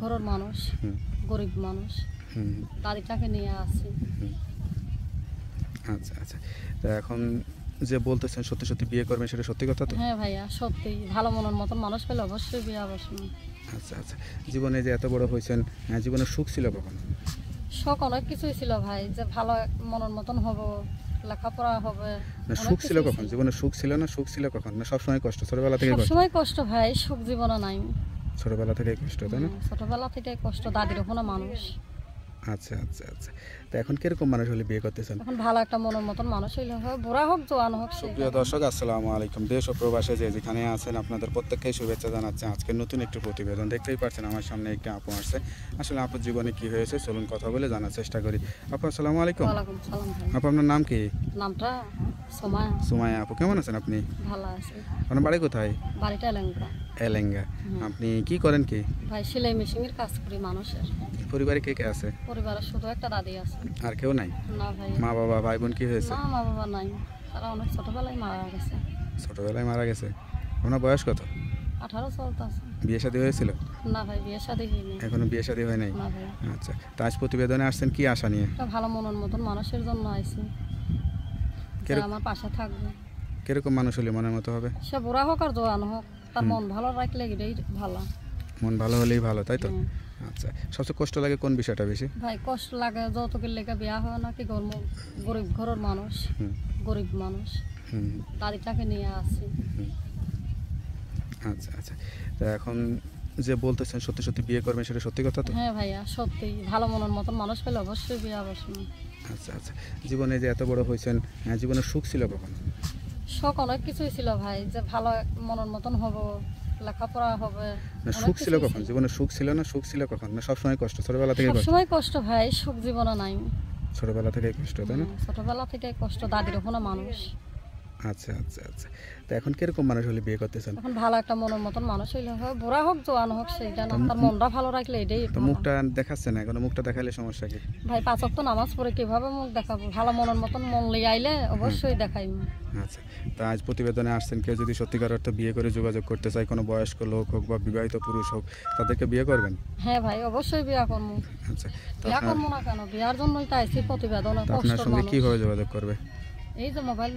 ঘরের মানুষ গরিব মানুষ তাদেরটাকে নিয়ে আসি আচ্ছা আচ্ছা তা এখন যে বলতেছেন সত্যি সত্যি বিয়ে করবেন সেটা সত্যি কথা তো হ্যাঁ ভাইয়া সত্যি ভালো মনের মতন মানুষ পেলে অবশ্যই বিয়ে অবশ্যই আচ্ছা আচ্ছা জীবনে যে এত বড় হয়েছেন হ্যাঁ, জীবনে সুখ ছিল কখন সুখ অনেক কিছুই ছিল ভাই যে ভালো মনের মতন হব লেখাপড়া হবে না সুখ ছিল কখন জীবনে সুখ ছিল না সুখ ছিল কখন না সবসময় কষ্ট ছোটবেলা থেকে সবসময় কষ্ট ভাই সুখ জীবনে নাই ছোটবেলা থেকে কষ্ট তাই না ছোটবেলা থেকে কষ্ট দাদির ওখানে মানুষ আচ্ছা আচ্ছা আচ্ছা তো এখন কিরকম মানুষ হলে বিয়ে করতে চান এখন ভালো একটা মনের মতন মানুষ হইলে হোক বুড়া হোক জোয়ান হোক সুপ্রিয় দর্শক আসসালামু আলাইকুম দেশ ও প্রবাসে যে যেখানে আছেন আপনাদের প্রত্যেককেই শুভেচ্ছা জানাচ্ছি আজকে নতুন একটি প্রতিবেদন দেখতেই পাচ্ছেন আমার সামনে একটি আপু আসছে আসলে আপুর জীবনে কি হয়েছে চলুন কথা বলে জানার চেষ্টা করি আপু আসসালামু আলাইকুম আপু আপনার নাম কি নামটা সোমায়া সোমায়া আপু কেমন আছেন আপনি ভালো আছি আপনার বাড়ি কোথায় বাড়িটা এলেঙ্গা এলেঙ্গা আপনি কি করেন কি ভাই সেলাই মেশিনের কাজ করি মানুষের পরিবারে কে কে আছে পরিবারের শুধু একটা দাদি আছে আর কেউ নাই না ভাই মা বাবা ভাই বোন কি হয়েছে না মা বাবা নাই তারা অনেক ছোটবেলায় মারা গেছে ছোটবেলায় মারা গেছে আপনার বয়স কত আঠারো চলতেছে বিয়ে শাদী হয়েছিল না ভাই বিয়ে শাদী এখনো বিয়ে শাদী হয় নাই আচ্ছা তাজ প্রতিবেদনে আসছেন কি আশা নিয়ে ভালো মনের মতন মানুষের জন্য আইছি আমার পাশে থাকবে কিরকম মানুষ হলে মনের মতো হবে সে বুড়া হোক আর জোয়ান হোক তার মন ভালো রাখলে এটাই ভালো মন ভালো হলেই ভালো তাই তো আচ্ছা সবচেয়ে কষ্ট লাগে কোন বিষয়টা বেশি ভাই কষ্ট লাগে যতকের লেখা বিয়া হয় না কি গর্ম গরিব ঘরের মানুষ গরিব মানুষ তাদেরটাকে নিয়ে আসি আচ্ছা আচ্ছা তো এখন যে বলতেছেন সত্যি সত্যি বিয়ে করবেন সেটা সত্যি কথা তো হ্যাঁ ভাইয়া সত্যি ভালো মনের মতন মানুষ পেলে অবশ্যই বিয়ে অবশ্যই আচ্ছা আচ্ছা জীবনে যে এত বড় হয়েছেন হ্যাঁ, জীবনে সুখ ছিল কখন শখ অনেক কিছুই ছিল ভাই যে ভালো মনের মতন হবো লেখাপড়া হবে সুখ ছিল কখন জীবনে সুখ ছিল না সুখ ছিল কখন না সবসময় কষ্ট ছোটবেলা থেকে সবসময় কষ্ট ভাই সুখ জীবনে নাই ছোটবেলা থেকে কষ্ট তাই না ছোটবেলা থেকে কষ্ট দাদির ওখানে মানুষ আচ্ছা আচ্ছা আচ্ছা তো এখন কিরকম মানুষ হলে বিয়ে করতে চান এখন ভালো একটা মনের মতন মানুষ হইলে হয় বুড়া হোক জোয়ান হোক সেইটা না তার মনটা ভালো রাখলে এটাই তো মুখটা দেখাচ্ছে না এখন মুখটা দেখালে সমস্যা কি ভাই পাঁচক তো নামাজ পড়ে কিভাবে মুখ দেখাবো ভালো মনের মতন মন লিয়ে আইলে অবশ্যই দেখাই আচ্ছা তা আজ প্রতিবেদনে আসছেন কেউ যদি সত্যিকার অর্থে বিয়ে করে যোগাযোগ করতে চায় কোনো বয়স্ক লোক হোক বা বিবাহিত পুরুষ হোক তাদেরকে বিয়ে করবেন হ্যাঁ ভাই অবশ্যই বিয়ে করব আচ্ছা বিয়ে করবো না কেন বিয়ার জন্যই তো আইছি প্রতিবেদন আপনার সঙ্গে কিভাবে যোগাযোগ করবে এই তো মোবাইল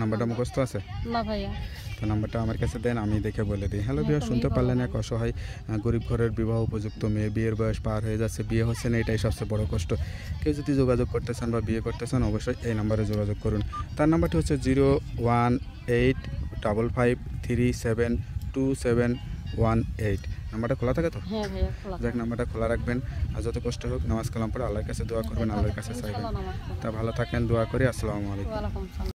নাম্বারটা মুখস্থ আছে না ভাইয়া তো নাম্বারটা আমার কাছে দেন আমি দেখে বলে দিই হ্যালো বিবাহ হ্যাঁ, শুনতে পারলেন এক অসহায় গরিব ঘরের বিবাহ উপযুক্ত মেয়ে বিয়ের বয়স পার হয়ে যাচ্ছে বিয়ে হচ্ছে না এটাই সবচেয়ে বড় কষ্ট কেউ যদি যোগাযোগ করতে চান বা বিয়ে করতে চান অবশ্যই এই নাম্বারে যোগাযোগ করুন তার নাম্বারটি হচ্ছে zero one eight double five three seven two seven one eight নাম্বারটা খোলা থাকে তো হ্যাঁ যাক নাম্বারটা খোলা রাখবেন আর যত কষ্ট হোক নামাজ কালাম পড়ে আল্লাহর কাছে দোয়া করবেন আল্লাহর কাছে চাইবেন তা ভালো থাকেন দোয়া করি আসসালামু আলাইকুম